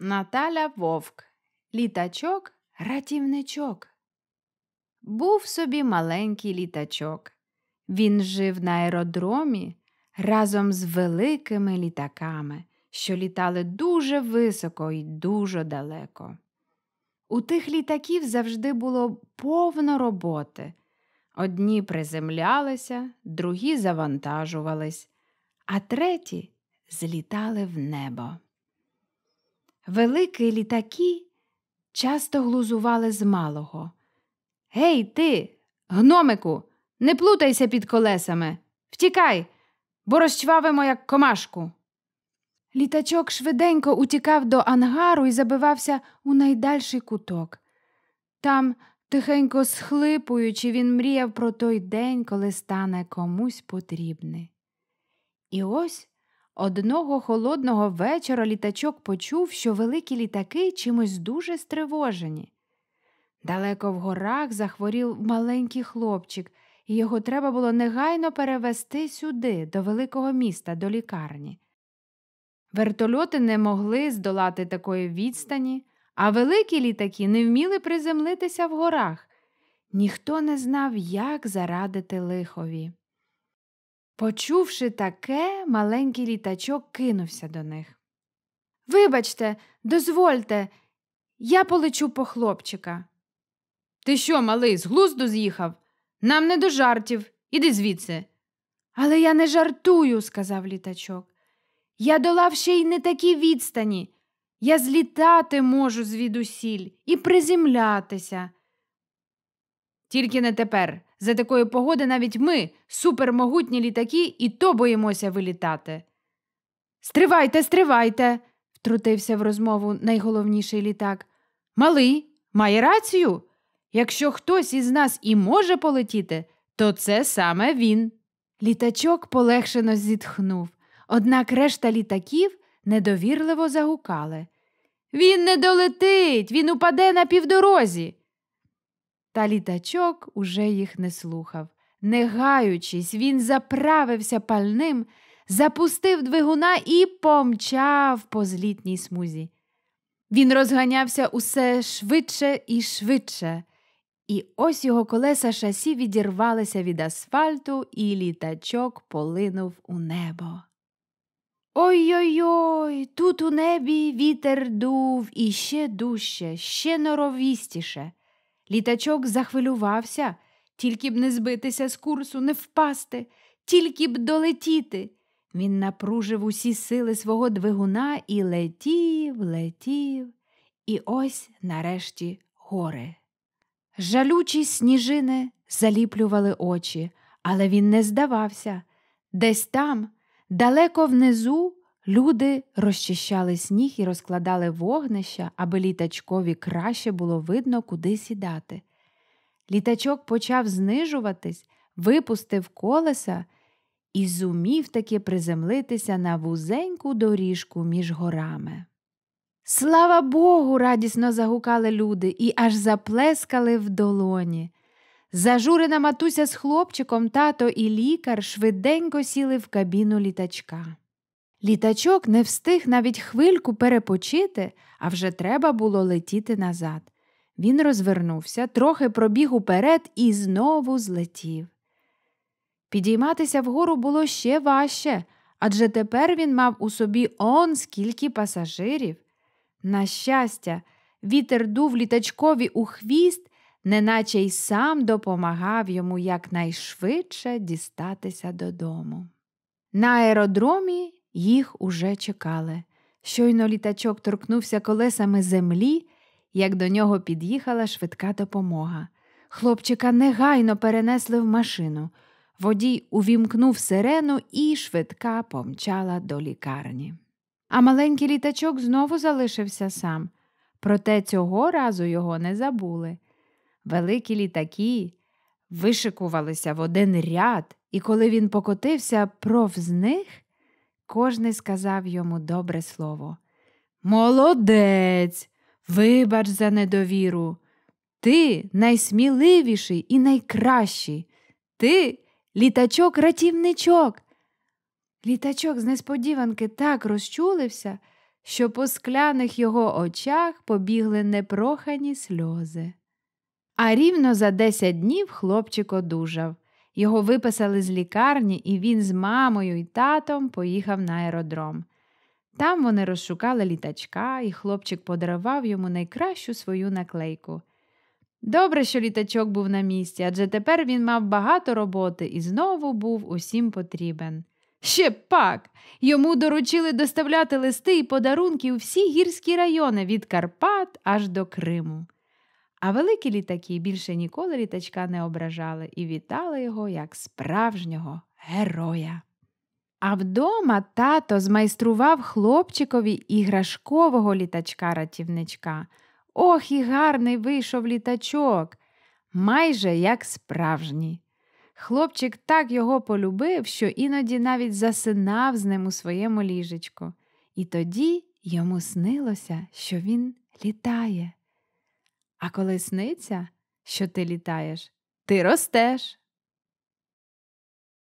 Наталя вовк, літачок, ратівничок. Був собі маленький літачок. Він жив на аеродромі разом з великими літаками, що літали дуже високо і дуже далеко. У тих літаків завжди було повно роботи. Одні приземлялися, другі завантажувались, а треті злітали в небо. Великі літаки часто глузували з малого. Гей, ти, гномику, не плутайся під колесами. Втікай, бо розчвавимо, як комашку. Літачок швиденько утікав до ангару і забивався у найдальший куток. Там, тихенько схлипуючи, він мріяв про той день, коли стане комусь потрібний. І ось Одного холодного вечора літачок почув, що великі літаки чимось дуже стривожені. Далеко в горах захворів маленький хлопчик, і його треба було негайно перевезти сюди, до великого міста, до лікарні. Вертольоти не могли здолати такої відстані, а великі літаки не вміли приземлитися в горах. Ніхто не знав, як зарадити лихові. Почувши таке, маленький літачок кинувся до них. Вибачте, дозвольте, я полечу по хлопчика. Ти що, малий, з глузду з'їхав? Нам не до жартів. Іди звідси. Але я не жартую, сказав літачок. Я долав ще й не такі відстані. Я злітати можу звідусіль і приземлятися. Тільки не тепер, за такої погоди навіть ми, супермогутні літаки, і то боїмося вилітати. Стривайте, стривайте, втрутився в розмову найголовніший літак. Малий має рацію. Якщо хтось із нас і може полетіти, то це саме він. Літачок полегшено зітхнув, однак решта літаків недовірливо загукали. Він не долетить, він упаде на півдорозі. Та літачок уже їх не слухав. Не гаючись, він заправився пальним, запустив двигуна і помчав по злітній смузі. Він розганявся усе швидше і швидше, і ось його колеса шасі відірвалися від асфальту, і літачок полинув у небо. Ой-ой-ой, тут у небі вітер дув іще дужче, ще норовістіше. Літачок захвилювався, тільки б не збитися з курсу, не впасти, тільки б долетіти. Він напружив усі сили свого двигуна і летів, летів, і ось нарешті гори. Жалючі сніжини заліплювали очі, але він не здавався. Десь там, далеко внизу, Люди розчищали сніг і розкладали вогнища, аби літачкові краще було видно, куди сідати. Літачок почав знижуватись, випустив колеса і зумів таки приземлитися на вузеньку доріжку між горами. Слава Богу! радісно загукали люди і аж заплескали в долоні. Зажурена матуся з хлопчиком, тато і лікар швиденько сіли в кабіну літачка. Літачок не встиг навіть хвильку перепочити, а вже треба було летіти назад. Він розвернувся, трохи пробіг уперед і знову злетів. Підійматися вгору було ще важче, адже тепер він мав у собі он скільки пасажирів. На щастя, вітер дув літачкові у хвіст, неначе й сам допомагав йому якнайшвидше дістатися додому. На аеродромі їх уже чекали. Щойно літачок торкнувся колесами землі, як до нього під'їхала швидка допомога. Хлопчика негайно перенесли в машину. Водій увімкнув сирену і швидка помчала до лікарні. А маленький літачок знову залишився сам, проте цього разу його не забули. Великі літаки вишикувалися в один ряд, і коли він покотився, провз них Кожний сказав йому добре слово. Молодець, вибач за недовіру. Ти найсміливіший і найкращий. Ти літачок ратівничок. Літачок з несподіванки так розчулився, що по скляних його очах побігли непрохані сльози. А рівно за десять днів хлопчик одужав. Його виписали з лікарні, і він з мамою і татом поїхав на аеродром. Там вони розшукали літачка, і хлопчик подарував йому найкращу свою наклейку. Добре, що літачок був на місці, адже тепер він мав багато роботи і знову був усім потрібен. Ще пак! Йому доручили доставляти листи і подарунки у всі гірські райони від Карпат аж до Криму. А великі літаки більше ніколи літачка не ображали і вітали його як справжнього героя. А вдома тато змайстрував хлопчикові іграшкового літачка-ратівничка. Ох, і гарний вийшов літачок, майже як справжній. Хлопчик так його полюбив, що іноді навіть засинав з ним у своєму ліжечку. І тоді йому снилося, що він літає. А коли сниться, що ти літаєш, ти ростеш.